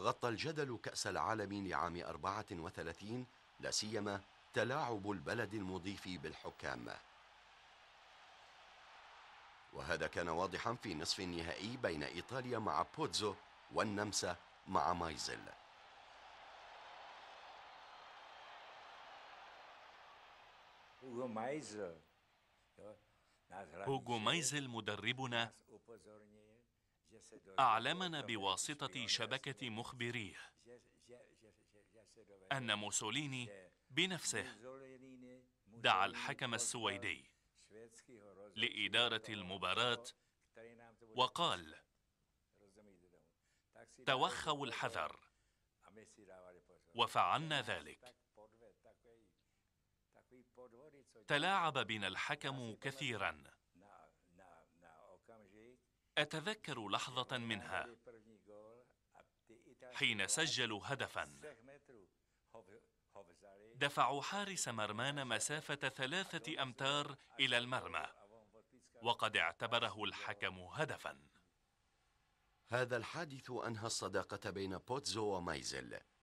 غطى الجدل كأس العالم لعام 34 لا سيما تلاعب البلد المضيف بالحكام وهذا كان واضحا في نصف النهائي بين إيطاليا مع بوتزو والنمسا مع مايزل هوغو مايزل مدربنا أعلمنا بواسطة شبكة مخبريه أن موسوليني بنفسه دعا الحكم السويدي لإدارة المباراة وقال توخوا الحذر وفعلنا ذلك تلاعب بنا الحكم كثيراً أتذكر لحظة منها حين سجلوا هدفا دفعوا حارس مرمان مسافة ثلاثة أمتار إلى المرمى وقد اعتبره الحكم هدفا هذا الحادث أنهى الصداقة بين بوتزو ومايزل